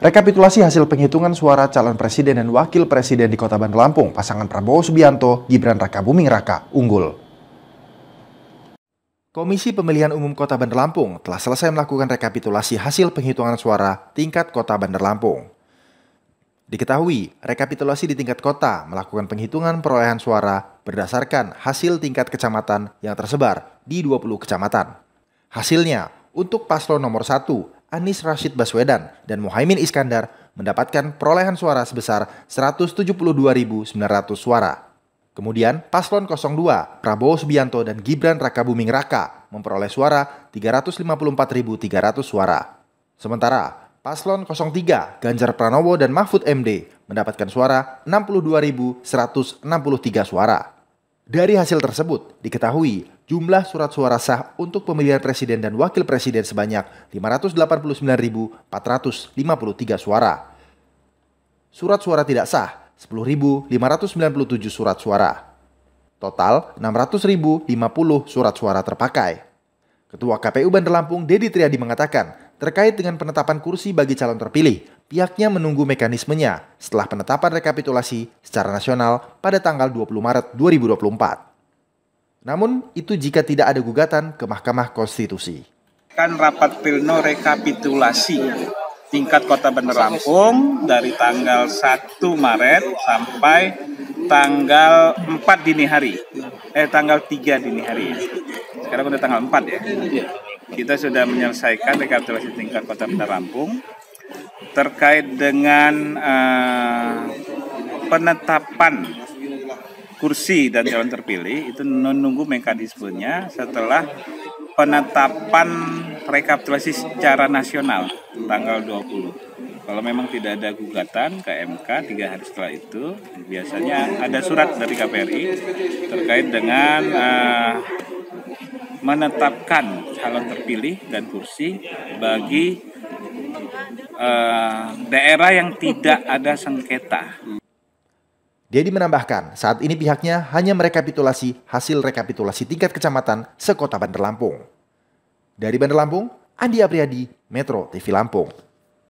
Rekapitulasi hasil penghitungan suara calon presiden dan wakil presiden di Kota Bandar Lampung, pasangan Prabowo Subianto, Gibran Raka Buming Raka, unggul. Komisi Pemilihan Umum Kota Bandar Lampung telah selesai melakukan rekapitulasi hasil penghitungan suara tingkat Kota Bandar Lampung. Diketahui, rekapitulasi di tingkat kota melakukan penghitungan perolehan suara berdasarkan hasil tingkat kecamatan yang tersebar di 20 kecamatan. Hasilnya, untuk paslon nomor 1 Anies Rashid Baswedan dan Muhaimin Iskandar mendapatkan perolehan suara sebesar 172.900 suara. Kemudian paslon 02 Prabowo Subianto dan Gibran Rakabuming Raka memperoleh suara 354.300 suara. Sementara paslon 03 Ganjar Pranowo dan Mahfud MD mendapatkan suara 62.163 suara. Dari hasil tersebut diketahui jumlah surat suara sah untuk pemilihan presiden dan wakil presiden sebanyak 589.453 suara. Surat suara tidak sah 10.597 surat suara. Total 600.050 surat suara terpakai. Ketua KPU Bandar Lampung Dedi Triadi mengatakan, terkait dengan penetapan kursi bagi calon terpilih, pihaknya menunggu mekanismenya setelah penetapan rekapitulasi secara nasional pada tanggal 20 Maret 2024. Namun itu jika tidak ada gugatan ke Mahkamah Konstitusi. Kan rapat pleno rekapitulasi tingkat Kota Bandar Lampung dari tanggal 1 Maret sampai tanggal 4 dini hari. Eh tanggal 3 dini hari. Sekarang udah tanggal 4 ya. Iya. Kita sudah menyelesaikan rekapitulasi tingkat Kota Bandar Lampung terkait dengan uh, penetapan kursi dan calon terpilih itu menunggu mekanismenya setelah penetapan rekapitulasi secara nasional tanggal 20. Kalau memang tidak ada gugatan ke MK tiga hari setelah itu, biasanya ada surat dari KPRI terkait dengan uh, menetapkan calon terpilih dan kursi bagi uh, daerah yang tidak ada sengketa. Dedi menambahkan, saat ini pihaknya hanya merekapitulasi hasil rekapitulasi tingkat kecamatan sekota Bandar Lampung. Dari Bandar Lampung, Andi Apriadi, Metro TV Lampung.